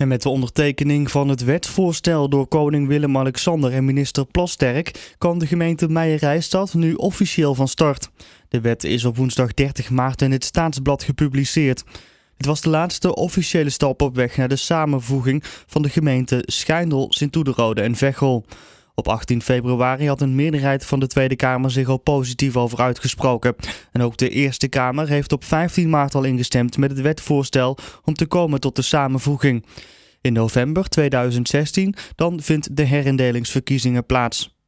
En met de ondertekening van het wetsvoorstel door koning Willem-Alexander en minister Plasterk kan de gemeente Meijerijstad nu officieel van start. De wet is op woensdag 30 maart in het Staatsblad gepubliceerd. Het was de laatste officiële stap op weg naar de samenvoeging van de gemeenten Schijndel, Sint-Oederode en Veghel. Op 18 februari had een meerderheid van de Tweede Kamer zich al positief over uitgesproken. En ook de Eerste Kamer heeft op 15 maart al ingestemd met het wetvoorstel om te komen tot de samenvoeging. In november 2016 dan vindt de herindelingsverkiezingen plaats.